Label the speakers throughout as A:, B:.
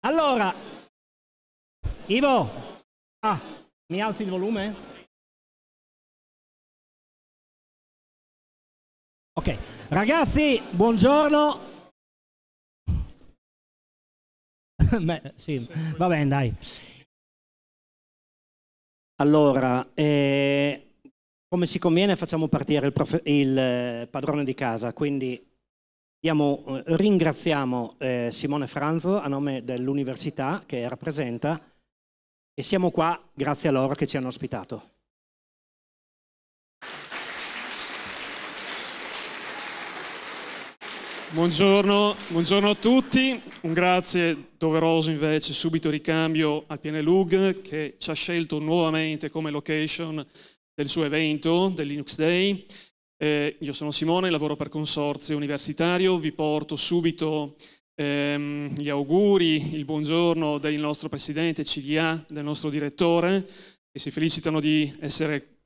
A: Allora, Ivo, ah, mi alzi il volume? Ok, ragazzi, buongiorno. Beh, sì, va bene, dai. Allora,
B: eh, come si conviene facciamo partire il, il eh, padrone di casa, quindi Diamo, eh, ringraziamo eh, Simone Franzo a nome dell'università che rappresenta e siamo qua grazie a loro che ci hanno ospitato.
C: Buongiorno, buongiorno, a tutti, un grazie doveroso invece subito ricambio al PNLUG che ci ha scelto nuovamente come location del suo evento, del Linux Day. Eh, io sono Simone, lavoro per Consorzio Universitario, vi porto subito ehm, gli auguri, il buongiorno del nostro presidente CDA, del nostro direttore, che si felicitano di essere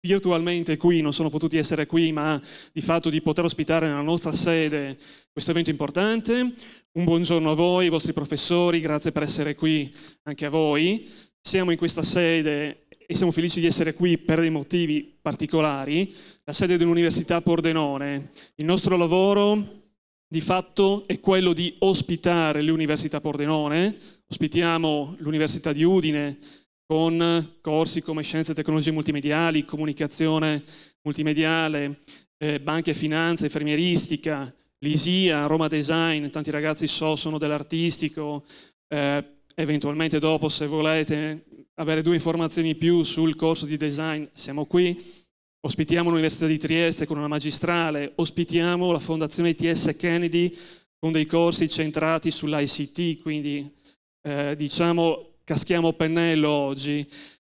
C: virtualmente qui, non sono potuti essere qui, ma di fatto di poter ospitare nella nostra sede questo evento importante. Un buongiorno a voi, i vostri professori, grazie per essere qui anche a voi. Siamo in questa sede e siamo felici di essere qui per dei motivi particolari, la sede dell'Università Pordenone. Il nostro lavoro di fatto è quello di ospitare l'Università Pordenone, ospitiamo l'Università di Udine con corsi come Scienze e Tecnologie Multimediali, Comunicazione Multimediale, eh, Banche e Finanze, Infermieristica, Lisia, Roma Design, tanti ragazzi so sono dell'artistico, eh, eventualmente dopo se volete avere due informazioni in più sul corso di design, siamo qui. Ospitiamo l'Università di Trieste con una magistrale, ospitiamo la Fondazione TS Kennedy con dei corsi centrati sull'ICT, quindi eh, diciamo caschiamo pennello oggi,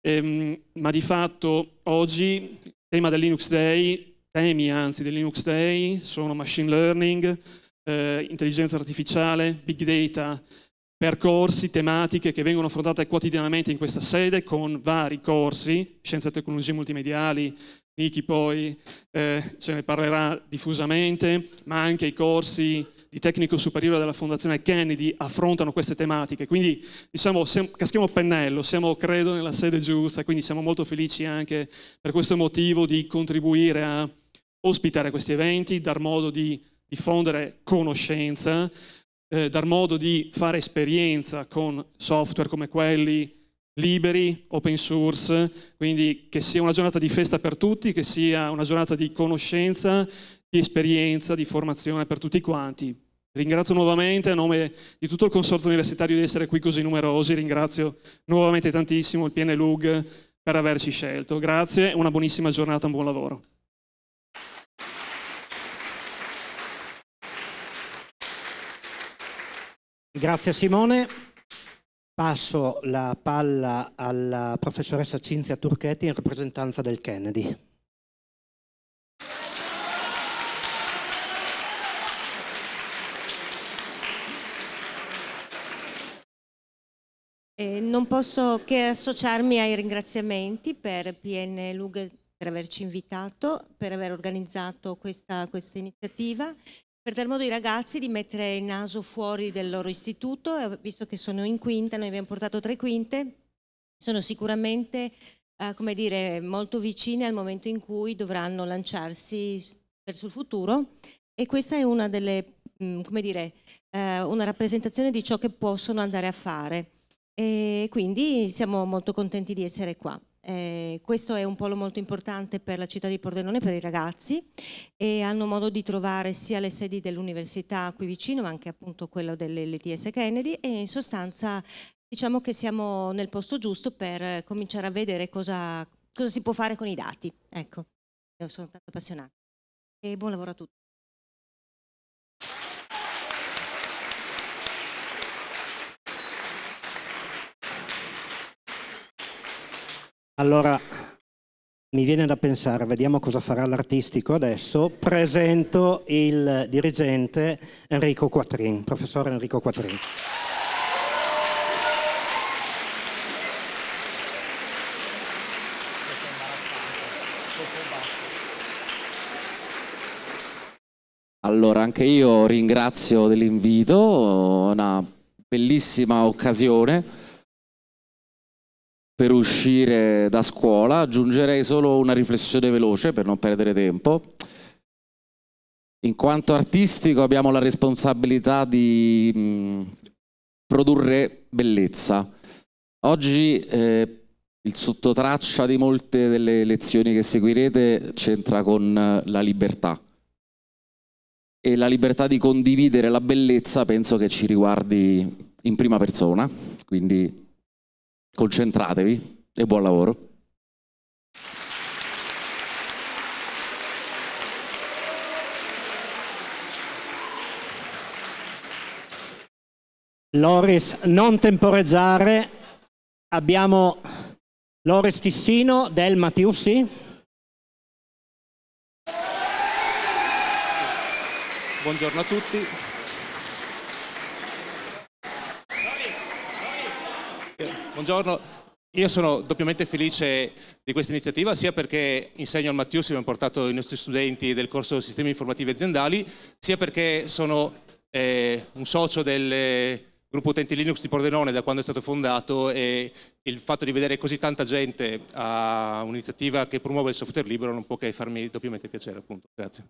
C: ehm, ma di fatto oggi il tema del Linux Day, temi anzi del Linux Day sono machine learning, eh, intelligenza artificiale, big data, percorsi, tematiche che vengono affrontate quotidianamente in questa sede con vari corsi, scienze e tecnologie multimediali, Niki poi eh, ce ne parlerà diffusamente, ma anche i corsi di tecnico superiore della Fondazione Kennedy affrontano queste tematiche, quindi diciamo caschiamo pennello, siamo credo nella sede giusta, quindi siamo molto felici anche per questo motivo di contribuire a ospitare questi eventi, dar modo di diffondere conoscenza eh, dar modo di fare esperienza con software come quelli liberi, open source, quindi che sia una giornata di festa per tutti, che sia una giornata di conoscenza, di esperienza, di formazione per tutti quanti. Ringrazio nuovamente a nome di tutto il consorzio universitario di essere qui così numerosi, ringrazio nuovamente tantissimo il PNLUG per averci scelto. Grazie, una buonissima giornata, un buon lavoro. Grazie Simone.
B: Passo la palla alla professoressa Cinzia Turchetti in rappresentanza del Kennedy.
A: Eh, non posso che associarmi ai ringraziamenti per PN Lug per averci invitato, per aver organizzato questa, questa iniziativa per dar modo ai ragazzi di mettere il naso fuori del loro istituto, eh, visto che sono in quinta, noi abbiamo portato tre quinte, sono sicuramente eh, come dire, molto vicine al momento in cui dovranno lanciarsi verso il futuro e questa è una delle, mh, mm, come dire, eh, una rappresentazione di ciò che possono andare a fare e quindi siamo molto contenti di essere qua. Eh, questo è un polo molto importante per la città di Pordenone, per i ragazzi e hanno modo di trovare sia le sedi dell'università qui vicino ma anche appunto quello dell'ETS Kennedy e in sostanza diciamo che siamo nel posto giusto per cominciare a vedere cosa, cosa si può fare con i dati. Ecco, sono tanto appassionata e buon lavoro a tutti.
B: Allora, mi viene da pensare, vediamo cosa farà l'artistico adesso, presento il dirigente Enrico Quattrin, professore Enrico Quattrin. Allora, anche io ringrazio dell'invito, una bellissima occasione per uscire da scuola, aggiungerei
A: solo una riflessione veloce per non perdere tempo. In quanto artistico abbiamo la responsabilità di mh, mm, produrre
B: bellezza. Oggi eh, il sottotraccia di molte delle
C: lezioni che seguirete c'entra con eh, la libertà. E la libertà di condividere la bellezza penso che ci riguardi in prima persona,
B: quindi concentratevi e buon lavoro. Loris, non temporeggiare. Abbiamo Loris Tissino del Mattiussi. Buongiorno a tutti.
D: Buongiorno. Io sono doppiamente felice di questa iniziativa, sia perché insegno al Mattius e abbiamo portato i nostri studenti del corso Sistemi Informativi Aziendali, sia perché sono eh, un socio del gruppo utenti Linux di Pordenone da quando è stato fondato e il fatto di vedere così tanta gente a un'iniziativa
C: che promuove il software libero non può che farmi doppiamente piacere. Appunto. Grazie.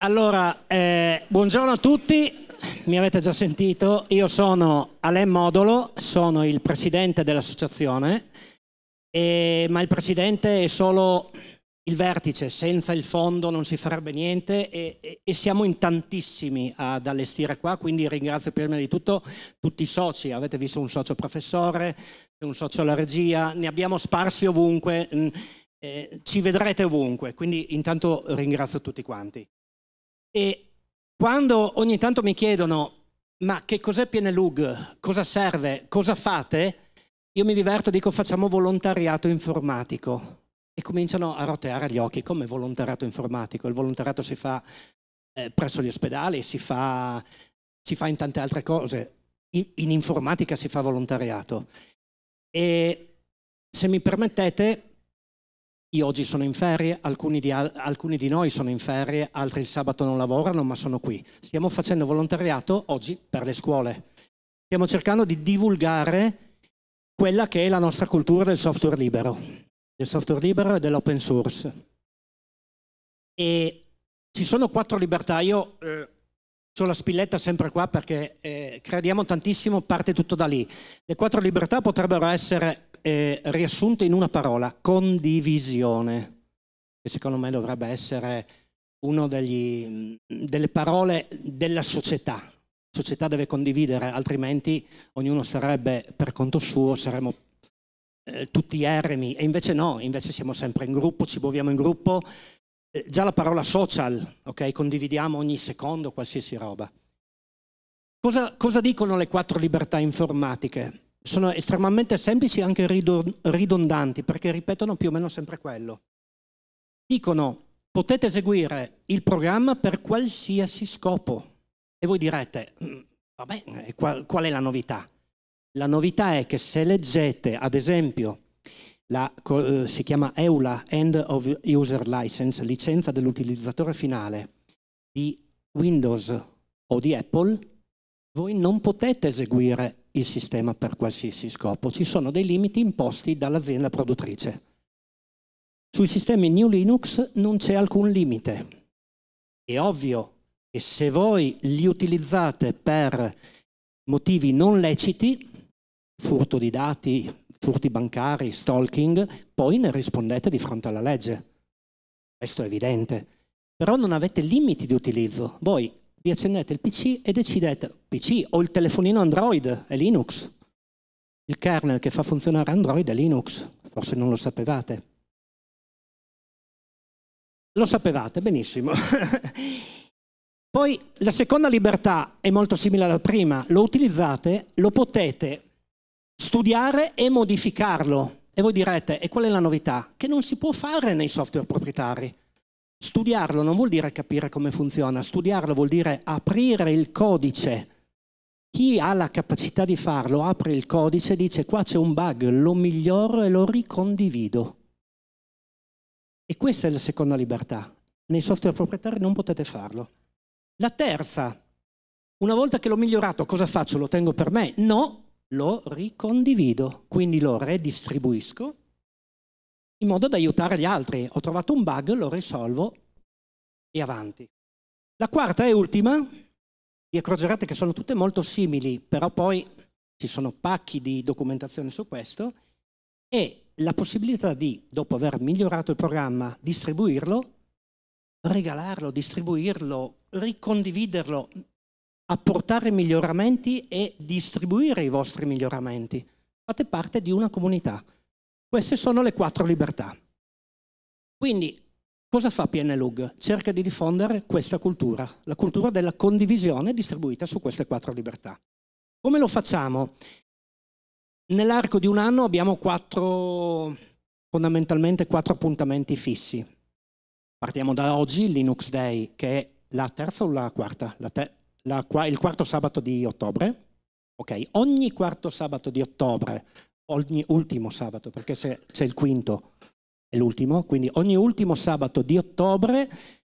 A: Allora, eh,
B: buongiorno a tutti, mi avete già sentito, io sono Alain Modolo, sono il presidente dell'associazione, ma il presidente è solo il vertice, senza il fondo non si farebbe niente e, e, e siamo in tantissimi ad allestire qua, quindi ringrazio prima di tutto tutti i soci, avete visto un socio professore, un socio alla regia, ne abbiamo sparsi ovunque, mm, eh, ci vedrete ovunque, quindi intanto ringrazio tutti quanti. E quando ogni tanto mi chiedono ma che cos'è PNLUG, cosa serve, cosa fate, io mi diverto, e dico facciamo volontariato informatico e cominciano a roteare gli occhi come volontariato informatico. Il volontariato si fa eh, presso gli ospedali, si fa, si fa, in tante altre cose. In, in informatica si fa volontariato. E se mi permettete, io oggi sono in ferie, alcuni di, alcuni di, noi sono in ferie, altri il sabato non lavorano ma sono qui. Stiamo facendo volontariato oggi per le scuole. Stiamo cercando di divulgare quella che è la nostra cultura del software libero, del software libero e dell'open source. E ci sono quattro libertà, io eh, ho la spilletta sempre qua perché eh, crediamo tantissimo, parte tutto da lì. Le quattro libertà potrebbero essere eh, riassunto in una parola, condivisione, che secondo me dovrebbe essere una mm, delle parole della società. La società deve condividere, altrimenti ognuno sarebbe per conto suo, saremmo eh, tutti eremi. E invece no, invece siamo sempre in gruppo, ci muoviamo in gruppo. Eh, già la parola social, ok? Condividiamo ogni secondo qualsiasi roba. Cosa, cosa dicono le quattro libertà informatiche? sono estremamente semplici e anche ridondanti perché ripetono più o meno sempre quello. Dicono potete eseguire il programma per qualsiasi scopo e voi direte mm, vabbè qual, qual è la novità? La novità è che se leggete ad esempio la, eh, si chiama EULA, End of User License, licenza dell'utilizzatore finale di Windows o di Apple, voi non potete eseguire il sistema per qualsiasi scopo. Ci sono dei limiti imposti dall'azienda produttrice. Sui sistemi New Linux non c'è alcun limite. È ovvio che se voi li utilizzate per motivi non leciti, furto di dati, furti bancari, stalking, poi ne rispondete di fronte alla legge. Questo è evidente. Però non avete limiti di utilizzo. Voi vi accendete il PC e decidete, PC o il telefonino Android è Linux, il kernel che fa funzionare Android è Linux, forse non lo sapevate. Lo sapevate, benissimo. Poi la seconda libertà è molto simile alla prima, lo utilizzate, lo potete studiare e modificarlo. E voi direte, e qual è la novità? Che non si può fare nei software proprietari. Studiarlo non vuol dire capire come funziona, studiarlo vuol dire aprire il codice. Chi ha la capacità di farlo apre il codice e dice qua c'è un bug, lo miglioro e lo ricondivido. E questa è la seconda libertà. Nei software proprietari non potete farlo. La terza, una volta che l'ho migliorato, cosa faccio? Lo tengo per me? No, lo ricondivido, quindi lo redistribuisco in modo da aiutare gli altri. Ho trovato un bug, lo risolvo e avanti. La quarta e ultima, vi accorgerete che sono tutte molto simili, però poi ci sono pacchi di documentazione su questo, è la possibilità di, dopo aver migliorato il programma, distribuirlo, regalarlo, distribuirlo, ricondividerlo, apportare miglioramenti e distribuire i vostri miglioramenti. Fate parte di una comunità. Queste sono le quattro libertà. Quindi cosa fa PNLUG? Cerca di diffondere questa cultura, la cultura della condivisione distribuita su queste quattro libertà. Come lo facciamo? Nell'arco di un anno abbiamo quattro, fondamentalmente quattro appuntamenti fissi. Partiamo da oggi, Linux Day, che è la terza o la quarta? La la, il quarto sabato di ottobre. Ok, ogni quarto sabato di ottobre ogni ultimo sabato, perché se c'è il quinto è l'ultimo, quindi ogni ultimo sabato di ottobre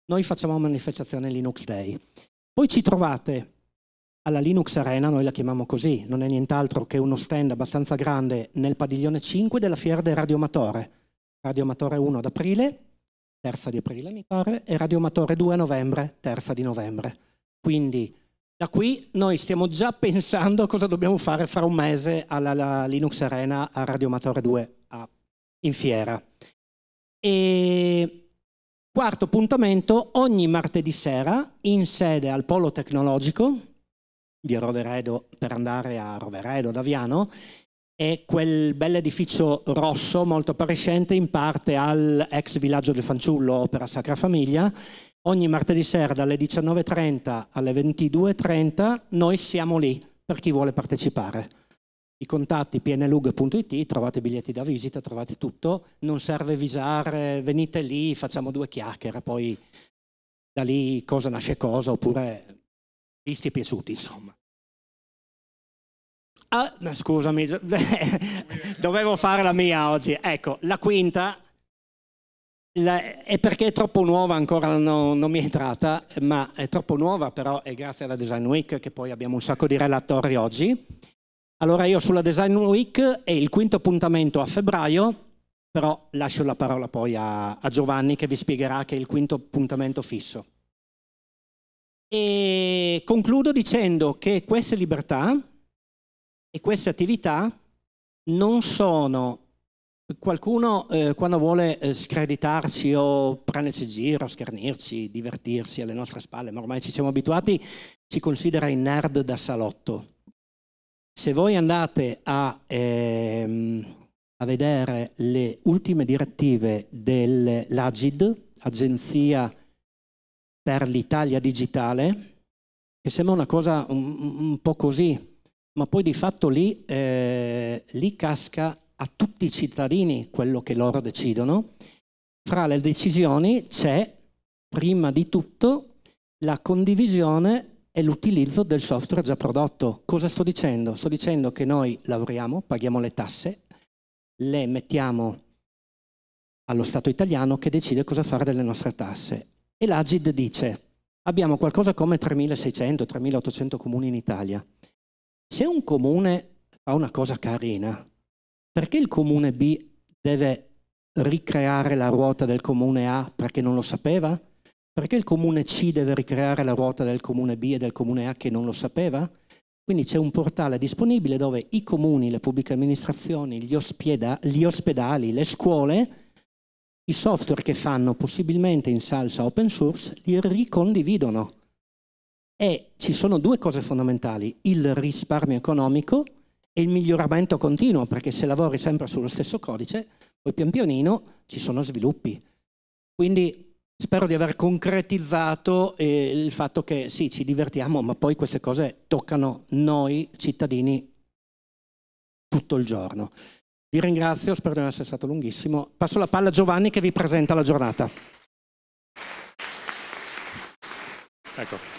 B: noi facciamo manifestazione Linux Day. Poi ci trovate alla Linux Arena, noi la chiamiamo così, non è nient'altro che uno stand abbastanza grande nel padiglione 5 della fiera del Radiomatore. Radiomatore 1 ad aprile, terza di aprile mi pare, e Radiomatore 2 a novembre, terza di novembre. Quindi da qui noi stiamo già pensando a cosa dobbiamo fare fra un mese alla, Linux Arena a Radio Amatore 2 a, in fiera. E quarto appuntamento ogni martedì sera in sede al Polo Tecnologico di Roveredo per andare a Roveredo, ad Aviano, è quel bel edificio rosso molto appariscente in parte al ex villaggio del Fanciullo, opera Sacra Famiglia, ogni martedì sera dalle 19.30 alle 22.30 noi siamo lì per chi vuole partecipare. I contatti pnlug.it, trovate biglietti da visita, trovate tutto, non serve visare, venite lì, facciamo due chiacchiere, poi da lì cosa nasce cosa, oppure visti e piaciuti, insomma. Ah, scusami, dovevo fare la mia oggi. Ecco, la quinta la, è perché è troppo nuova, ancora no, non mi è entrata, ma è troppo nuova però è grazie alla Design Week che poi abbiamo un sacco di relatori oggi. Allora io sulla Design Week è il quinto appuntamento a febbraio, però lascio la parola poi a, a Giovanni che vi spiegherà che è il quinto appuntamento fisso.
A: E
B: concludo dicendo che queste libertà e queste attività non sono Qualcuno eh, quando vuole eh, screditarci o prenderci giro, schernirci, divertirsi alle nostre spalle, ma ormai ci siamo abituati, ci considera i nerd da salotto. Se voi andate a, ehm, a vedere le ultime direttive dell'Agid, Agenzia per l'Italia Digitale, che sembra una cosa un, un po' così, ma poi di fatto lì, eh, lì casca a tutti i cittadini quello che loro decidono, fra le decisioni c'è prima di tutto la condivisione e l'utilizzo del software già prodotto. Cosa sto dicendo? Sto dicendo che noi lavoriamo, paghiamo le tasse, le mettiamo allo Stato italiano che decide cosa fare delle nostre tasse. E l'Agid dice, abbiamo qualcosa come 3.600-3.800 comuni in Italia. Se un comune fa una cosa carina, perché il comune B deve ricreare la ruota del comune A perché non lo sapeva? Perché il comune C deve ricreare la ruota del comune B e del comune A che non lo sapeva? Quindi c'è un portale disponibile dove i comuni, le pubbliche amministrazioni, gli, ospieda, gli ospedali, le scuole, i software che fanno possibilmente in salsa open source, li ricondividono. E ci sono due cose fondamentali, il risparmio economico e il miglioramento continuo, perché se lavori sempre sullo stesso codice, poi pian pianino ci sono sviluppi. Quindi spero di aver concretizzato eh, il fatto che sì, ci divertiamo, ma poi queste cose toccano noi cittadini tutto il giorno. Vi ringrazio, spero di non essere stato lunghissimo. Passo la palla a Giovanni che vi presenta la giornata.
D: Ecco.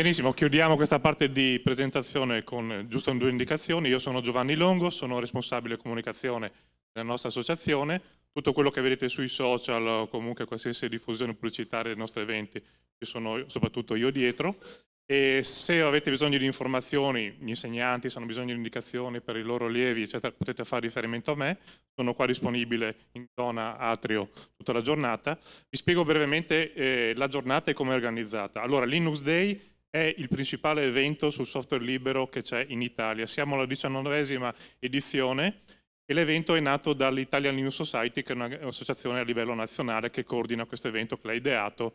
D: Benissimo, chiudiamo questa parte di presentazione con eh, giusto due indicazioni. Io sono Giovanni Longo, sono responsabile comunicazione della nostra associazione. Tutto quello che vedete sui social o comunque qualsiasi diffusione pubblicitaria dei nostri eventi, ci sono soprattutto io dietro. E se avete bisogno di informazioni, gli insegnanti, se hanno bisogno di indicazioni per i loro allievi, eccetera, potete fare riferimento a me, sono qua disponibile in zona atrio tutta la giornata. Vi spiego brevemente eh, la giornata e come è organizzata. Allora, Linux Day è il principale evento sul software libero che c'è in Italia. Siamo alla diciannovesima edizione e l'evento è nato dall'Italian New Society, che è un'associazione a livello nazionale che coordina questo evento, che l'ha ideato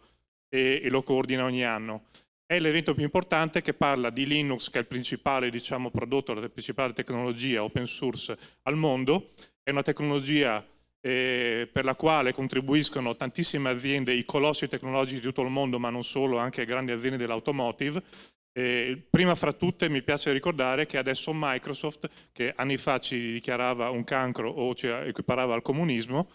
D: e, e lo coordina ogni anno. È l'evento più importante che parla di Linux, che è il principale diciamo, prodotto, la principale tecnologia open source al mondo. È una tecnologia eh, per la quale contribuiscono tantissime aziende, i colossi tecnologici di tutto il mondo, ma non solo, anche grandi aziende dell'automotive. Eh, prima fra tutte mi piace ricordare che adesso Microsoft, che anni fa ci dichiarava un cancro o ci equiparava al comunismo,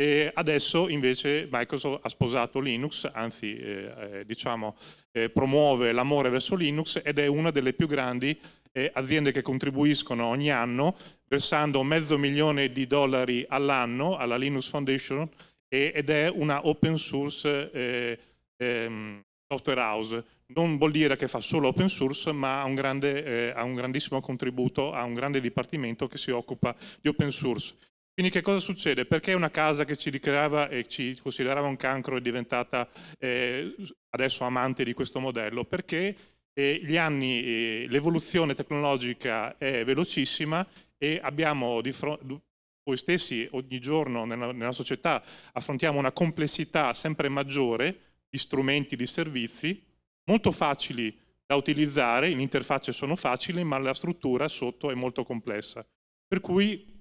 D: e adesso invece Microsoft ha sposato Linux, anzi eh, eh, diciamo, eh, promuove l'amore verso Linux ed è una delle più grandi eh, aziende che contribuiscono ogni anno versando mezzo milione di dollari all'anno alla Linux Foundation e, ed è una open source eh, ehm, software house. Non vuol dire che fa solo open source, ma ha un, grande, eh, ha un grandissimo contributo, ha un grande dipartimento che si occupa di open source. Quindi che cosa succede? Perché una casa che ci ricreava e ci considerava un cancro è diventata eh, adesso amante di questo modello? Perché eh, eh l'evoluzione tecnologica è velocissima e abbiamo di fronte, voi stessi ogni giorno nella, nella società affrontiamo una complessità sempre maggiore di strumenti, di servizi, molto facili da utilizzare, le interfacce sono facili, ma la struttura sotto è molto complessa. Per cui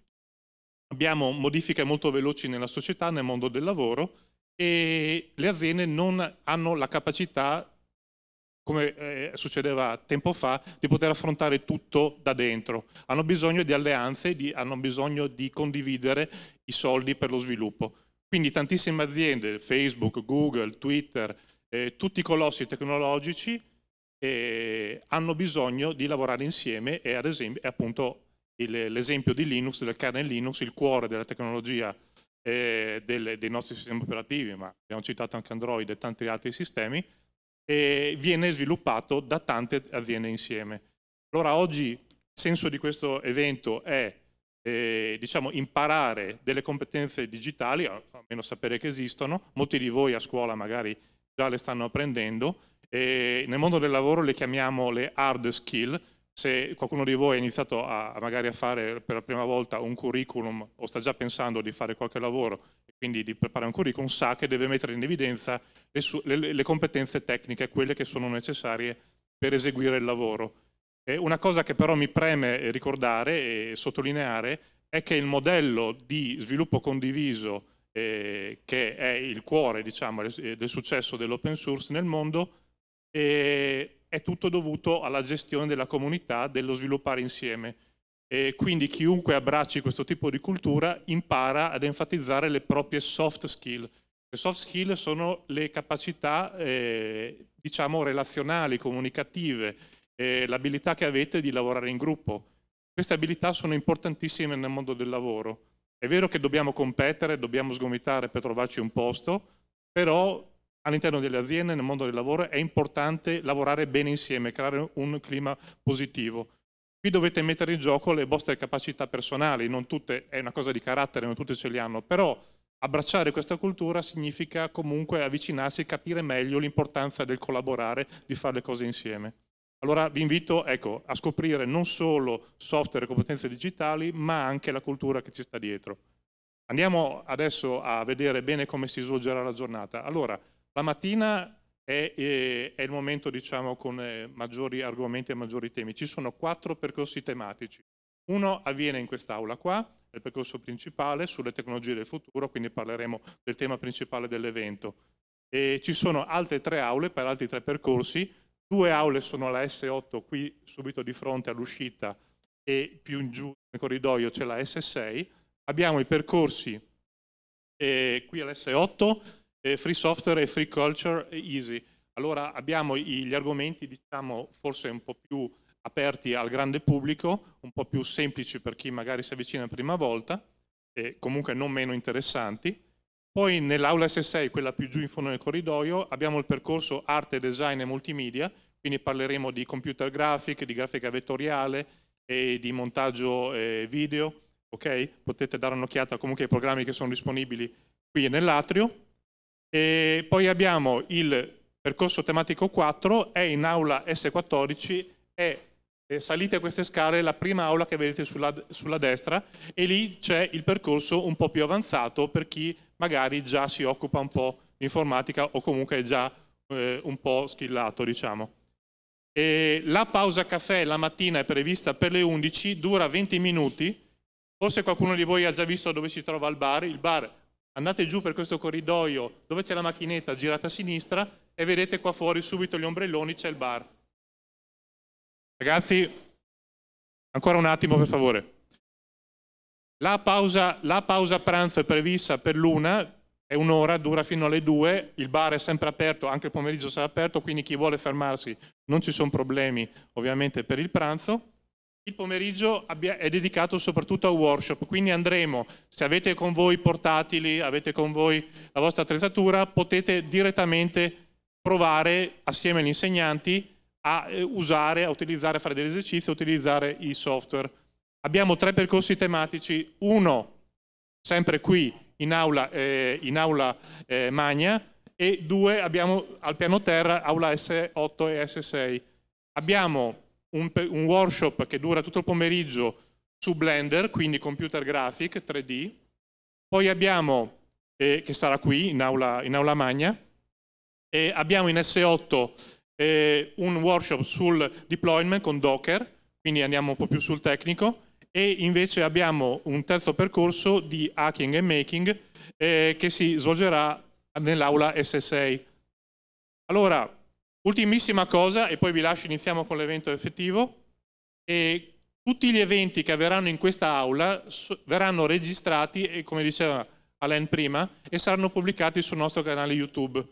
D: abbiamo modifiche molto veloci nella società, nel mondo del lavoro e le aziende non hanno la capacità, come eh, succedeva tempo fa, di poter affrontare tutto da dentro. Hanno bisogno di alleanze, di, hanno bisogno di condividere i soldi per lo sviluppo. Quindi tantissime aziende, Facebook, Google, Twitter, eh, tutti i colossi tecnologici eh, hanno bisogno di lavorare insieme e, ad esempio, appunto l'esempio di Linux, del kernel Linux, il cuore della tecnologia eh, delle, dei nostri sistemi operativi, ma abbiamo citato anche Android e tanti altri sistemi, e viene sviluppato da tante aziende insieme. Allora oggi il senso di questo evento è eh, diciamo, imparare delle competenze digitali, almeno sapere che esistono, molti di voi a scuola magari già le stanno apprendendo, e nel mondo del lavoro le chiamiamo le hard skill, se qualcuno di voi ha iniziato a, magari a fare per la prima volta un curriculum o sta già pensando di fare qualche lavoro e quindi di preparare un curriculum, sa che deve mettere in evidenza le, le, le competenze tecniche, quelle che sono necessarie per eseguire il lavoro. E una cosa che però mi preme ricordare e sottolineare è che il modello di sviluppo condiviso eh, che è il cuore diciamo, del eh, successo dell'open source nel mondo eh, è tutto dovuto alla gestione della comunità, dello sviluppare insieme. E quindi chiunque abbracci questo tipo di cultura impara ad enfatizzare le proprie soft skill. Le soft skill sono le capacità, eh, diciamo, relazionali, comunicative, eh, l'abilità che avete di lavorare in gruppo. Queste abilità sono importantissime nel mondo del lavoro. È vero che dobbiamo competere, dobbiamo sgomitare per trovarci un posto, però all'interno delle aziende, nel mondo del lavoro, è importante lavorare bene insieme, creare un clima positivo. Qui dovete mettere in gioco le vostre capacità personali, non tutte, è una cosa di carattere, non tutte ce le hanno, però abbracciare questa cultura significa comunque avvicinarsi e capire meglio l'importanza del collaborare, di fare le cose insieme. Allora vi invito ecco, a scoprire non solo software e competenze digitali, ma anche la cultura che ci sta dietro. Andiamo adesso a vedere bene come si svolgerà la giornata. Allora, la mattina è, è, eh, è il momento diciamo, con eh, maggiori argomenti e maggiori temi. Ci sono quattro percorsi tematici. Uno avviene in quest'aula qua, il percorso principale sulle tecnologie del futuro, quindi parleremo del tema principale dell'evento. ci sono altre tre aule per altri tre percorsi, due aule sono la S8 qui subito di fronte all'uscita e più in giù nel corridoio c'è la S6, abbiamo i percorsi eh, qui all'S8 eh, free software e free culture eh, easy. Allora abbiamo gli argomenti diciamo forse un po' più aperti al grande pubblico, un po' più semplici per chi magari si avvicina la prima volta, e comunque non meno interessanti. Poi nell'aula S6, quella più giù in fondo nel corridoio, abbiamo il percorso arte, design e multimedia, quindi parleremo di computer graphic, di grafica vettoriale e di montaggio eh, video, ok? Potete dare un'occhiata comunque ai programmi che sono disponibili qui nell'atrio. E poi abbiamo il percorso tematico 4, è in aula S14, è salite queste scale la prima aula che vedete sulla, sulla destra e lì c'è il percorso un po' più avanzato per chi magari già si occupa un po' di informatica o comunque è già eh, un po' schillato, diciamo. E la pausa caffè la mattina è prevista per le 11, dura 20 minuti. Forse qualcuno di voi ha già visto dove si trova il bar. Il bar andate giù per questo corridoio dove c'è la macchinetta, girate a sinistra e vedete qua fuori subito gli ombrelloni, c'è il bar. Ragazzi, ancora un attimo per favore. La pausa, la pausa pranzo è prevista per l'una, è un'ora, dura fino alle due, il bar è sempre aperto, anche il pomeriggio sarà aperto, quindi chi vuole fermarsi non ci sono problemi ovviamente per il pranzo. Il pomeriggio è dedicato soprattutto a workshop, quindi andremo, se avete con voi portatili, avete con voi la vostra attrezzatura, potete direttamente provare assieme agli insegnanti a eh, usare, a utilizzare, a fare degli esercizi, a utilizzare i software. Abbiamo tre percorsi tematici, uno sempre qui in aula, eh, in aula eh, magna e due abbiamo al piano terra aula S8 e S6. Abbiamo un, un workshop che dura tutto il pomeriggio su Blender, quindi computer graphic 3D. Poi abbiamo, eh, che sarà qui in aula, in aula magna, e abbiamo in S8 eh, un workshop sul deployment con Docker, quindi andiamo un po' più sul tecnico, e invece abbiamo un terzo percorso di hacking e making eh, che si svolgerà nell'aula S6. Allora, Ultimissima cosa, e poi vi lascio, iniziamo con l'evento effettivo, e tutti gli eventi che avverranno in questa aula verranno registrati, e come diceva Alain prima, e saranno pubblicati sul nostro canale YouTube.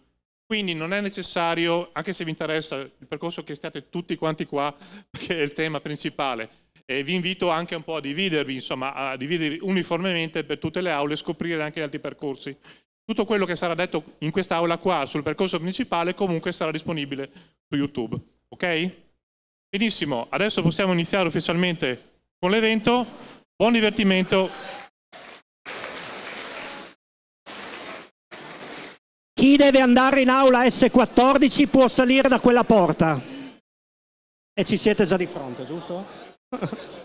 D: Quindi non è necessario, anche se vi interessa il percorso che state tutti quanti qua, perché è il tema principale, e vi invito anche un po' a dividervi, insomma, a dividervi uniformemente per tutte le aule e scoprire anche gli altri percorsi tutto quello che sarà detto in quest'aula qua sul percorso principale comunque sarà disponibile su YouTube. Ok? Benissimo, adesso possiamo iniziare ufficialmente con l'evento. Buon divertimento.
B: Chi deve andare in aula S14 può salire
A: da quella porta. E ci siete già di fronte, giusto?